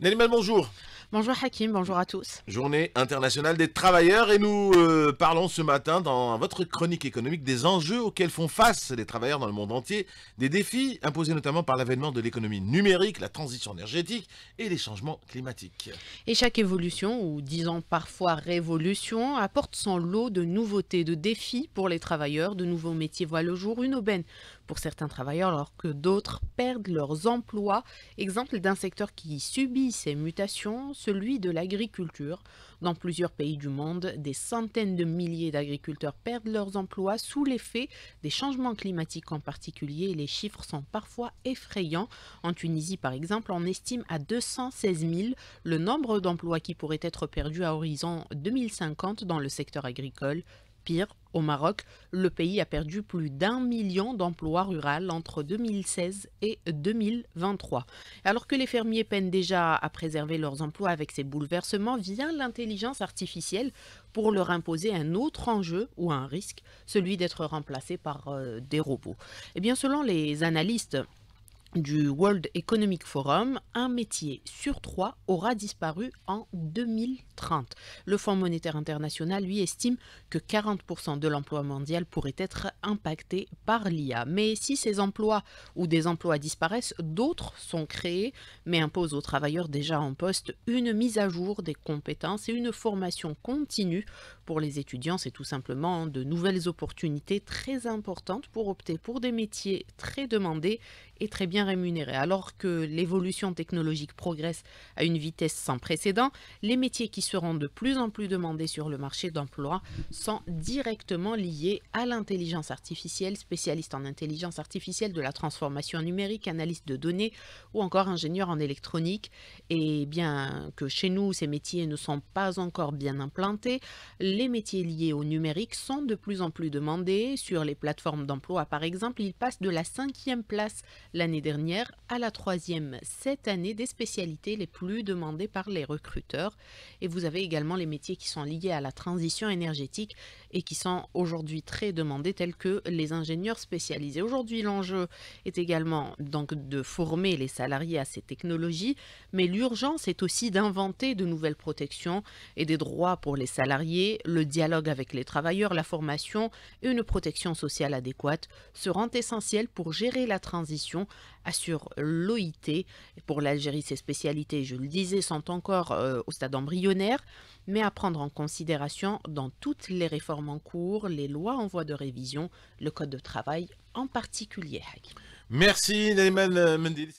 Nanimal, bonjour. Bonjour Hakim, bonjour à tous. Journée internationale des travailleurs et nous euh, parlons ce matin dans votre chronique économique des enjeux auxquels font face les travailleurs dans le monde entier, des défis imposés notamment par l'avènement de l'économie numérique, la transition énergétique et les changements climatiques. Et chaque évolution, ou disons parfois révolution, apporte son lot de nouveautés, de défis pour les travailleurs, de nouveaux métiers voient le jour, une aubaine pour certains travailleurs alors que d'autres perdent leurs emplois. Exemple d'un secteur qui subit ces mutations, celui de l'agriculture. Dans plusieurs pays du monde, des centaines de milliers d'agriculteurs perdent leurs emplois sous l'effet des changements climatiques en particulier. les chiffres sont parfois effrayants. En Tunisie, par exemple, on estime à 216 000 le nombre d'emplois qui pourraient être perdus à horizon 2050 dans le secteur agricole. Pire, au Maroc, le pays a perdu plus d'un million d'emplois ruraux entre 2016 et 2023. Alors que les fermiers peinent déjà à préserver leurs emplois avec ces bouleversements, vient l'intelligence artificielle pour leur imposer un autre enjeu ou un risque, celui d'être remplacé par euh, des robots. Et eh bien selon les analystes, du World Economic Forum, un métier sur trois aura disparu en 2030. Le Fonds monétaire international, lui, estime que 40% de l'emploi mondial pourrait être impacté par l'IA. Mais si ces emplois ou des emplois disparaissent, d'autres sont créés, mais imposent aux travailleurs déjà en poste une mise à jour des compétences et une formation continue pour les étudiants, c'est tout simplement de nouvelles opportunités très importantes pour opter pour des métiers très demandés et très bien rémunérés. Alors que l'évolution technologique progresse à une vitesse sans précédent, les métiers qui seront de plus en plus demandés sur le marché d'emploi sont directement liés à l'intelligence artificielle, spécialiste en intelligence artificielle de la transformation numérique, analyste de données ou encore ingénieur en électronique. Et bien que chez nous, ces métiers ne sont pas encore bien implantés, les métiers liés au numérique sont de plus en plus demandés. Sur les plateformes d'emploi, par exemple, ils passent de la cinquième place l'année dernière à la troisième cette année des spécialités les plus demandées par les recruteurs. Et vous avez également les métiers qui sont liés à la transition énergétique et qui sont aujourd'hui très demandés, tels que les ingénieurs spécialisés. Aujourd'hui, l'enjeu est également donc de former les salariés à ces technologies, mais l'urgence est aussi d'inventer de nouvelles protections et des droits pour les salariés, le dialogue avec les travailleurs, la formation et une protection sociale adéquate seront essentiels pour gérer la transition, assure l'OIT. Pour l'Algérie, ces spécialités, je le disais, sont encore euh, au stade embryonnaire, mais à prendre en considération dans toutes les réformes en cours, les lois en voie de révision, le Code de travail en particulier. Merci euh,